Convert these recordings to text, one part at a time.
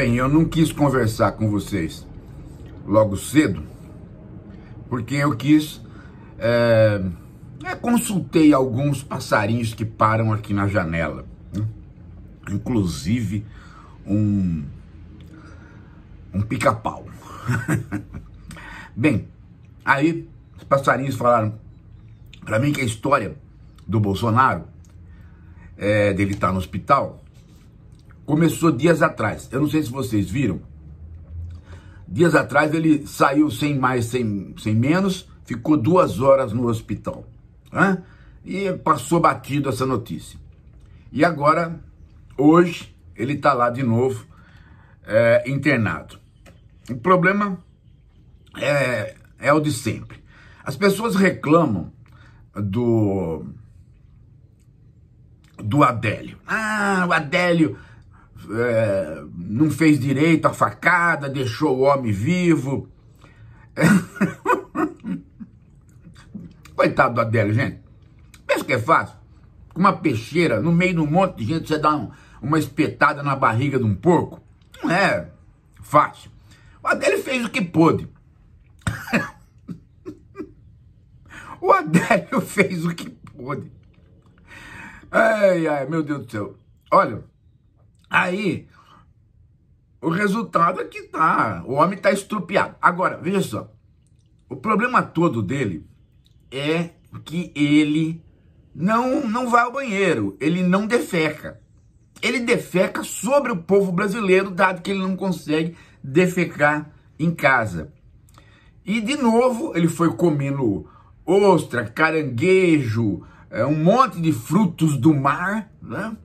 Bem, eu não quis conversar com vocês logo cedo, porque eu quis. É, é, consultei alguns passarinhos que param aqui na janela. Né? Inclusive um, um pica-pau. Bem, aí os passarinhos falaram para mim que a história do Bolsonaro, é, dele estar tá no hospital, começou dias atrás. Eu não sei se vocês viram. Dias atrás ele saiu sem mais, sem, sem menos, ficou duas horas no hospital. Né? E passou batido essa notícia. E agora, hoje, ele está lá de novo, é, internado. O problema é, é o de sempre. As pessoas reclamam do do Adélio. Ah, o Adélio é, não fez direito a facada, deixou o homem vivo. Coitado do Adélio, gente. Pensa que é fácil. Com uma peixeira, no meio de um monte de gente, você dá um, uma espetada na barriga de um porco. Não é fácil. O Adélio fez o que pôde. o Adélio fez o que pôde. Ai, ai, meu Deus do céu. Olha, Aí, o resultado é que tá, o homem tá estrupiado. Agora, veja só, o problema todo dele é que ele não, não vai ao banheiro, ele não defeca. Ele defeca sobre o povo brasileiro, dado que ele não consegue defecar em casa. E de novo, ele foi comendo ostra, caranguejo, é, um monte de frutos do mar, né?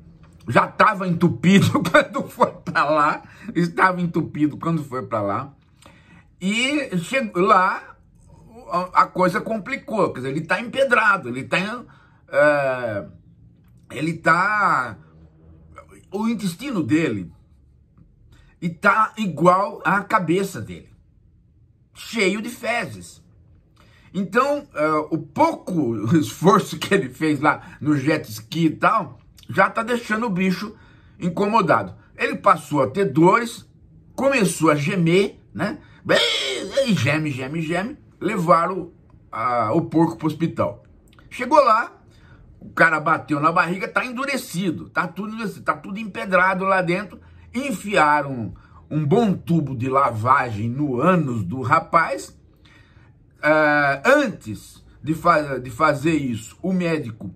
já estava entupido quando foi para lá, estava entupido quando foi para lá, e chegou lá, a coisa complicou, quer dizer, ele está empedrado, ele está... É, eh, ele está... O intestino dele está igual à cabeça dele, cheio de fezes. Então, eh, o pouco esforço que ele fez lá no jet ski e tal, já está deixando o bicho incomodado. Ele passou a ter dores, começou a gemer, né? E geme, geme, geme. Levaram a, o porco para o hospital. Chegou lá, o cara bateu na barriga, tá endurecido, tá tudo endurecido, tá tudo empedrado lá dentro. Enfiaram um, um bom tubo de lavagem no ânus do rapaz. Uh, antes de, fa de fazer isso, o médico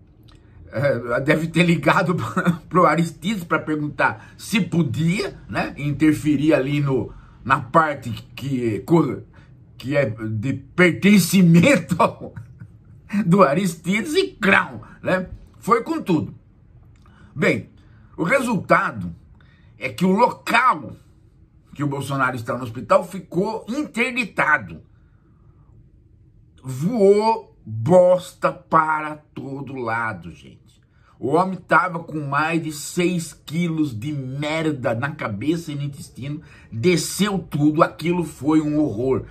é, deve ter ligado para o Aristides para perguntar se podia né, interferir ali no, na parte que, que é de pertencimento do Aristides e Crown, né? Foi com tudo. Bem, o resultado é que o local que o Bolsonaro está no hospital ficou interditado. Voou bosta para todo lado, gente. O homem tava com mais de 6 quilos de merda na cabeça e no intestino, desceu tudo, aquilo foi um horror.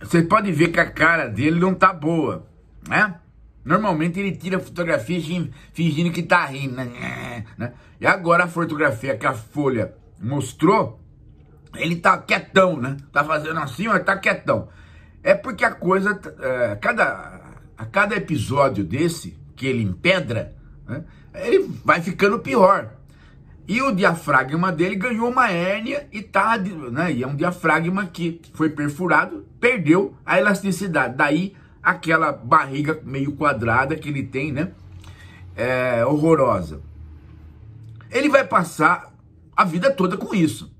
Você pode ver que a cara dele não tá boa, né? Normalmente ele tira fotografia fingindo que tá rindo, né? né? E agora a fotografia que a Folha mostrou, ele tá quietão, né? Tá fazendo assim, mas tá quietão. É porque a coisa, a é, cada, a cada episódio desse, que ele empedra, né, ele vai ficando pior. E o diafragma dele ganhou uma hérnia e tá, né, e é um diafragma que foi perfurado, perdeu a elasticidade. Daí aquela barriga meio quadrada que ele tem, né? É, horrorosa. Ele vai passar a vida toda com isso,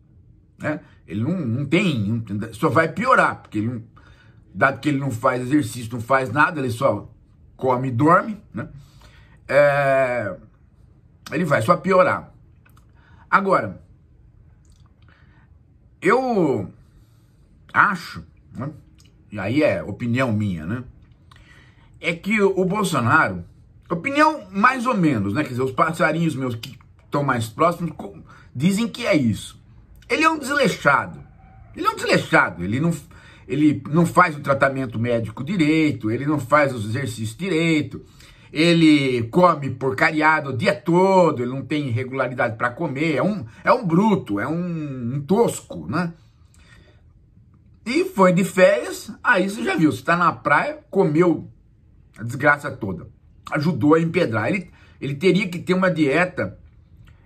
né? Ele não, não tem, não, só vai piorar, porque ele não, dado que ele não faz exercício, não faz nada, ele só come e dorme, né? É, ele vai só piorar. Agora, eu acho, né? e aí é opinião minha, né? É que o Bolsonaro, opinião mais ou menos, né? Quer dizer, os passarinhos meus que estão mais próximos dizem que é isso. Ele é um desleixado. Ele é um desleixado. Ele não, ele não faz o tratamento médico direito, ele não faz os exercícios direito, ele come porcariado o dia todo, ele não tem regularidade para comer, é um, é um bruto, é um, um tosco, né? E foi de férias, aí você já viu, você está na praia, comeu a desgraça toda, ajudou a empedrar. Ele, ele teria que ter uma dieta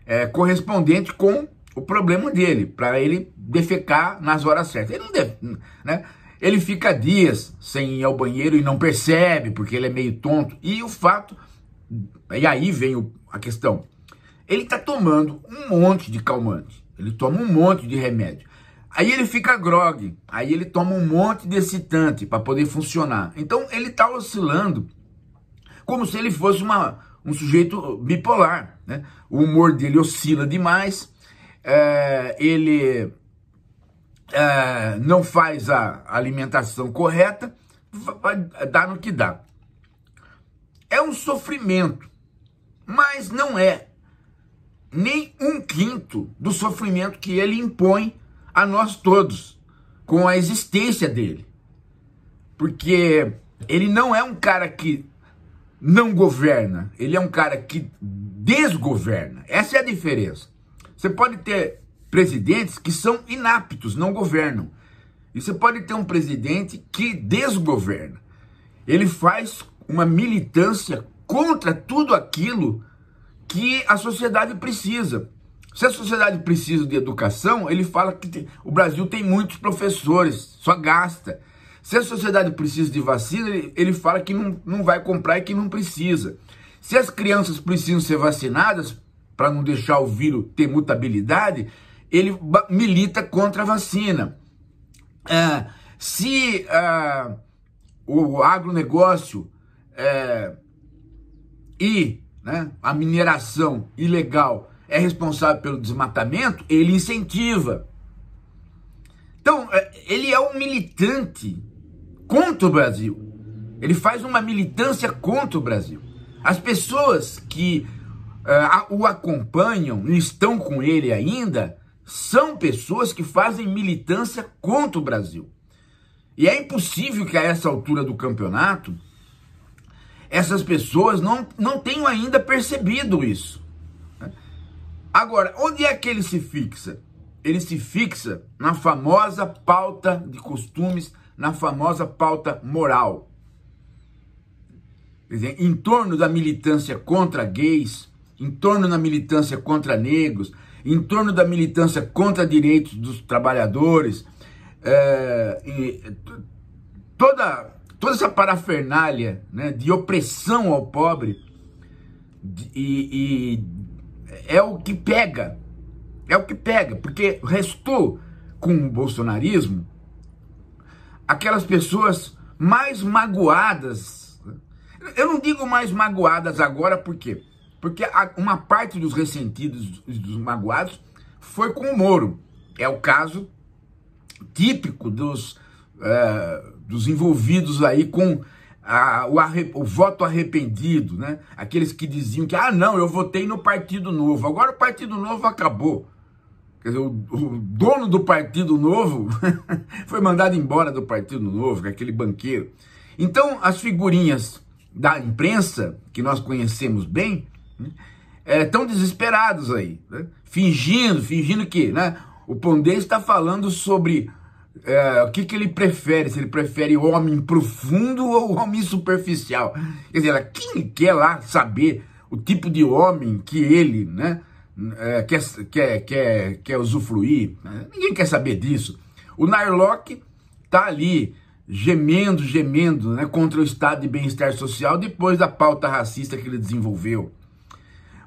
é, correspondente com o problema dele, para ele defecar nas horas certas. Ele não deve, né? Ele fica dias sem ir ao banheiro e não percebe, porque ele é meio tonto. E o fato, e aí vem o, a questão, ele está tomando um monte de calmante, ele toma um monte de remédio. Aí ele fica grogue, aí ele toma um monte de excitante para poder funcionar. Então ele está oscilando como se ele fosse uma, um sujeito bipolar. Né? O humor dele oscila demais, é, ele é, não faz a alimentação correta, dá no que dá. É um sofrimento, mas não é nem um quinto do sofrimento que ele impõe a nós todos, com a existência dele. Porque ele não é um cara que não governa, ele é um cara que desgoverna. Essa é a diferença. Você pode ter presidentes que são inaptos, não governam. E você pode ter um presidente que desgoverna. Ele faz uma militância contra tudo aquilo que a sociedade precisa. Se a sociedade precisa de educação, ele fala que tem, o Brasil tem muitos professores, só gasta. Se a sociedade precisa de vacina, ele, ele fala que não, não vai comprar e que não precisa. Se as crianças precisam ser vacinadas, para não deixar o vírus ter mutabilidade, ele milita contra a vacina. É, se é, o agronegócio é, e né, a mineração ilegal é responsável pelo desmatamento, ele incentiva. Então, é, ele é um militante contra o Brasil. Ele faz uma militância contra o Brasil. As pessoas que uh, o acompanham, estão com ele ainda, são pessoas que fazem militância contra o Brasil. E é impossível que a essa altura do campeonato essas pessoas não, não tenham ainda percebido isso. Agora, onde é que ele se fixa? Ele se fixa na famosa pauta de costumes, na famosa pauta moral. Dizer, em torno da militância contra gays, em torno da militância contra negros, em torno da militância contra direitos dos trabalhadores, é, toda, toda essa parafernália né, de opressão ao pobre de, e, e é o que pega, é o que pega, porque restou com o bolsonarismo aquelas pessoas mais magoadas. Eu não digo mais magoadas agora, por quê? Porque uma parte dos ressentidos e dos magoados foi com o Moro. É o caso típico dos, é, dos envolvidos aí com a, o, arre, o, voto arrependido, né? Aqueles que diziam que, ah, não, eu votei no Partido Novo, agora o Partido Novo acabou. Quer dizer, o, o dono do Partido Novo foi mandado embora do Partido Novo, é aquele banqueiro. Então, as figurinhas da imprensa, que nós conhecemos bem, Estão né? é, desesperados aí, né? fingindo, fingindo que né? o Pondé está falando sobre é, o que, que ele prefere, se ele prefere homem profundo ou homem superficial. Quer dizer, quem quer lá saber o tipo de homem que ele né, é, quer, quer, quer, quer usufruir? Né? Ninguém quer saber disso. O Narlock está ali gemendo, gemendo né, contra o estado de bem-estar social depois da pauta racista que ele desenvolveu.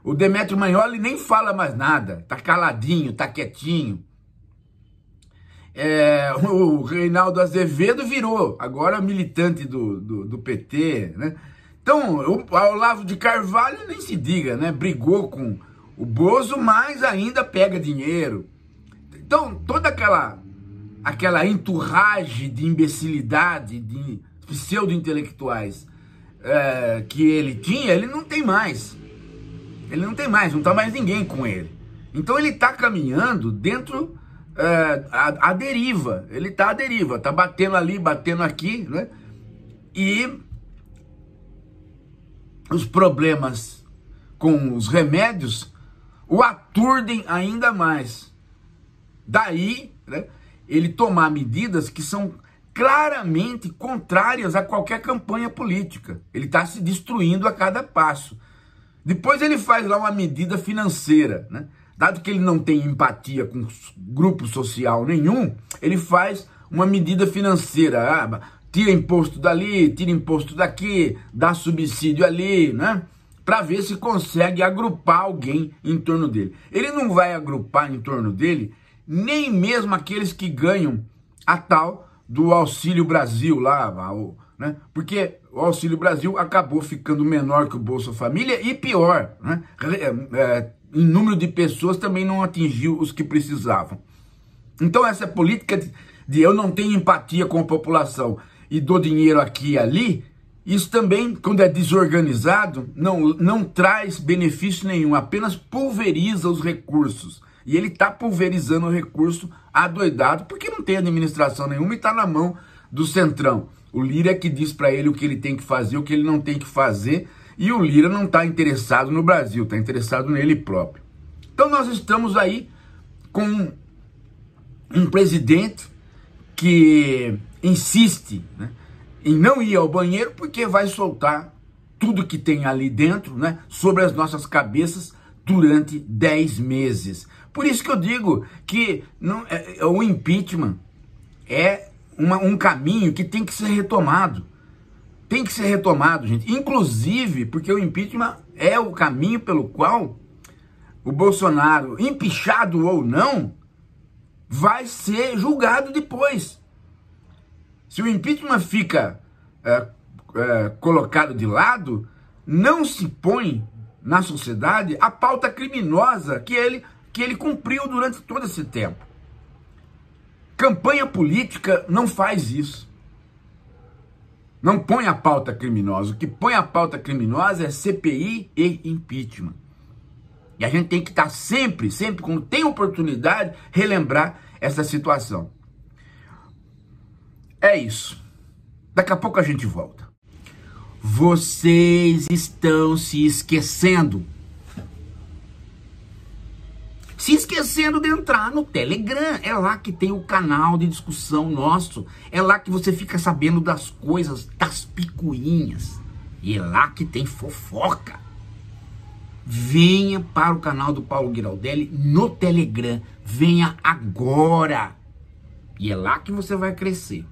O Demetrio Manholi nem fala mais nada, tá caladinho, tá quietinho. É, o Reinaldo Azevedo virou, agora militante do, do, do PT, né? Então, o Olavo de Carvalho nem se diga, né? Brigou com o Bozo, mas ainda pega dinheiro. Então, toda aquela aquela enturragem de imbecilidade, de pseudo-intelectuais é, que ele tinha, ele não tem mais. Ele não tem mais, não está mais ninguém com ele. Então ele está caminhando dentro é, a, deriva. Ele está à deriva, está batendo ali, batendo aqui, né? E os problemas com os remédios o aturdem ainda mais. Daí, né, ele tomar medidas que são claramente contrárias a qualquer campanha política. Ele está se destruindo a cada passo. Depois ele faz lá uma medida financeira, né? Dado que ele não tem empatia com grupo social nenhum, ele faz uma medida financeira. Ah, tira imposto dali, tira imposto daqui, dá subsídio ali, né? Para ver se consegue agrupar alguém em torno dele. Ele não vai agrupar em torno dele nem mesmo aqueles que ganham a tal do Auxílio Brasil lá, né? Porque o Auxílio Brasil acabou ficando menor que o Bolsa Família e pior, né? É, é, em número de pessoas também não atingiu os que precisavam. Então essa é política de eu não tenho empatia com a população e dou dinheiro aqui e ali, isso também, quando é desorganizado, não, não traz benefício nenhum, apenas pulveriza os recursos. E ele está pulverizando o recurso adoidado, porque não tem administração nenhuma e está na mão do Centrão. O Lira é que diz para ele o que ele tem que fazer, o que ele não tem que fazer, e o Lira não está interessado no Brasil, está interessado nele próprio. Então nós estamos aí com um presidente que insiste né, em não ir ao banheiro porque vai soltar tudo que tem ali dentro, né, sobre as nossas cabeças durante 10 meses. Por isso que eu digo que não, é, é o impeachment é uma, um caminho que tem que ser retomado. Tem que ser retomado, gente. Inclusive, porque o impeachment é o caminho pelo qual o Bolsonaro, empichado ou não, vai ser julgado depois. Se o impeachment fica é, é, colocado de lado, não se põe na sociedade a pauta criminosa que ele, que ele cumpriu durante todo esse tempo. Campanha política não faz isso. Não põe a pauta criminosa. O que põe a pauta criminosa é CPI e impeachment. E a gente tem que estar sempre, sempre, quando tem oportunidade, relembrar essa situação. É isso. Daqui a pouco a gente volta. Vocês estão se esquecendo se esquecendo de entrar no Telegram. É lá que tem o canal de discussão nosso. É lá que você fica sabendo das coisas, das picuinhas. E é lá que tem fofoca. Venha para o canal do Paulo Giraldelli no Telegram. Venha agora. E é lá que você vai crescer.